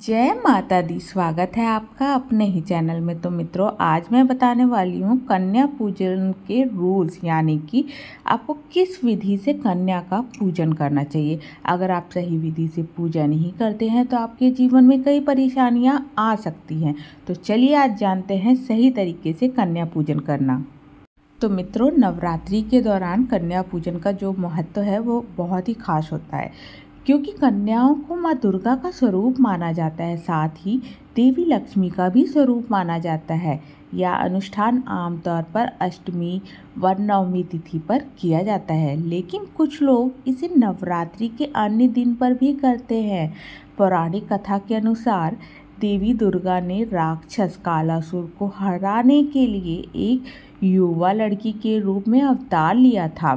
जय माता दी स्वागत है आपका अपने ही चैनल में तो मित्रों आज मैं बताने वाली हूँ कन्या पूजन के रूल्स यानी कि आपको किस विधि से कन्या का पूजन करना चाहिए अगर आप सही विधि से पूजा नहीं करते हैं तो आपके जीवन में कई परेशानियाँ आ सकती हैं तो चलिए आज जानते हैं सही तरीके से कन्या पूजन करना तो मित्रों नवरात्रि के दौरान कन्या पूजन का जो महत्व है वो बहुत ही खास होता है क्योंकि कन्याओं को माँ दुर्गा का स्वरूप माना जाता है साथ ही देवी लक्ष्मी का भी स्वरूप माना जाता है यह अनुष्ठान आमतौर पर अष्टमी व नवमी तिथि पर किया जाता है लेकिन कुछ लोग इसे नवरात्रि के अन्य दिन पर भी करते हैं पौराणिक कथा के अनुसार देवी दुर्गा ने राक्षस कालासुर को हराने के लिए एक युवा लड़की के रूप में अवतार लिया था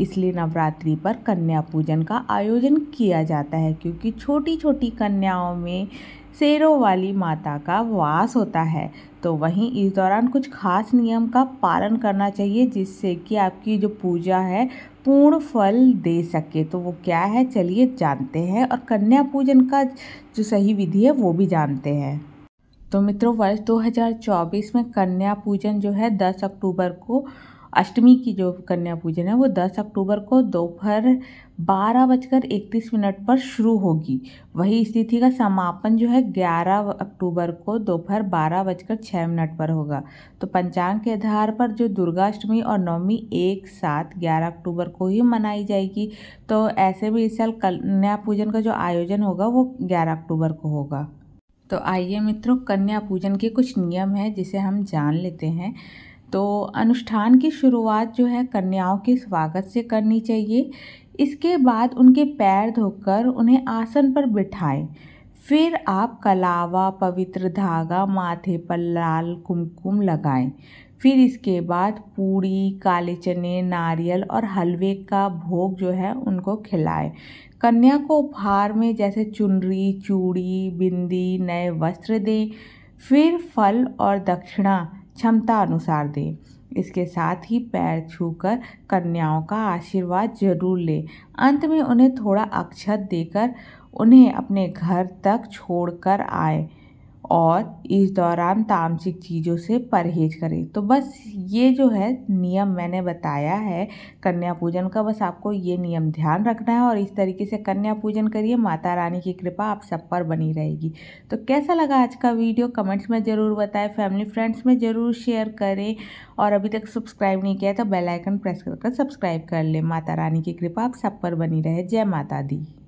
इसलिए नवरात्रि पर कन्या पूजन का आयोजन किया जाता है क्योंकि छोटी छोटी कन्याओं में शेरों वाली माता का वास होता है तो वहीं इस दौरान कुछ खास नियम का पालन करना चाहिए जिससे कि आपकी जो पूजा है पूर्ण फल दे सके तो वो क्या है चलिए जानते हैं और कन्या पूजन का जो सही विधि है वो भी जानते हैं तो मित्रों वर्ष 2024 में कन्या पूजन जो है 10 अक्टूबर को अष्टमी की जो कन्या पूजन है वो 10 अक्टूबर को दोपहर बारह बजकर इकतीस मिनट पर शुरू होगी वही इस तिथि का समापन जो है 11 अक्टूबर को दोपहर बारह बजकर छः मिनट पर होगा तो पंचांग के आधार पर जो दुर्गा अष्टमी और नवमी एक साथ 11 अक्टूबर को ही मनाई जाएगी तो ऐसे भी इस साल कन्या पूजन का जो आयोजन होगा वो 11 अक्टूबर को होगा तो आइए मित्रों कन्या पूजन के कुछ नियम हैं जिसे हम जान लेते हैं तो अनुष्ठान की शुरुआत जो है कन्याओं के स्वागत से करनी चाहिए इसके बाद उनके पैर धोकर उन्हें आसन पर बिठाएं फिर आप कलावा पवित्र धागा माथे पर लाल कुमकुम लगाएं फिर इसके बाद पूड़ी काले चने नारियल और हलवे का भोग जो है उनको खिलाएं कन्या को उपहार में जैसे चुनरी चूड़ी बिंदी नए वस्त्र दें फिर फल और दक्षिणा क्षमता अनुसार दें इसके साथ ही पैर छूकर कन्याओं का आशीर्वाद जरूर लें अंत में उन्हें थोड़ा अक्षत देकर उन्हें अपने घर तक छोड़ कर आए और इस दौरान तामसिक चीज़ों से परहेज करें तो बस ये जो है नियम मैंने बताया है कन्या पूजन का बस आपको ये नियम ध्यान रखना है और इस तरीके से कन्या पूजन करिए माता रानी की कृपा आप सब पर बनी रहेगी तो कैसा लगा आज का वीडियो कमेंट्स में ज़रूर बताएं फैमिली फ्रेंड्स में ज़रूर शेयर करें और अभी तक सब्सक्राइब नहीं किया तो बेलाइकन प्रेस कर सब्सक्राइब कर लें माता रानी की कृपा आप सब पर बनी रहे जय माता दी